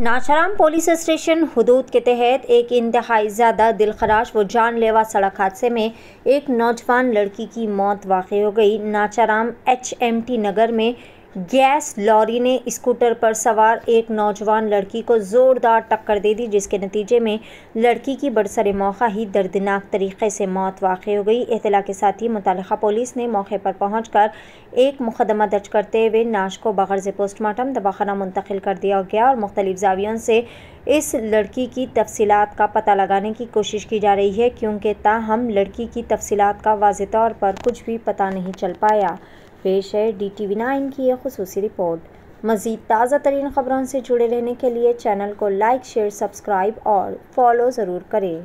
ناشرام police station حدود کے تحت ایک انتہائی زیادہ دلخراش و جان لیوا سڑک حادثے میں ایک نوجوان لڑکی کی موت واقع ہو گئی Nacharam H M T Nagar میں گیس لاری نے اسکوٹر پر سوار ایک نوجوان لڑکی کو زوردار ٹکر دے دی جس کے نتیجے میں لڑکی کی برسر موقع ہی دردناک طریقے سے موت واقع ہو گئی اطلاع کے ساتھ ہی متعلقہ پولیس نے موقع پر پہنچ کر ایک مقدمہ درج کرتے ہوئے ناش کو بغرض پوسٹ مارٹم دواخانہ منتقل کر دیا گیا اور مختلف زاویوں سے اس لڑکی کی تفصیلات کا پتہ لگانے کی کوشش کی جا رہی ہے کیونکہ تاہم لڑکی کی تفصیلات کا واضح طور پر کچھ بھی پتہ نہیں چل پایا پیش ہے ڈی ٹی وی نائن کی یہ خصوصی رپورٹ مزید تازہ ترین خبروں سے جڑے رہنے کے لیے چینل کو لائک شیئر سبسکرائب اور فالو ضرور کریں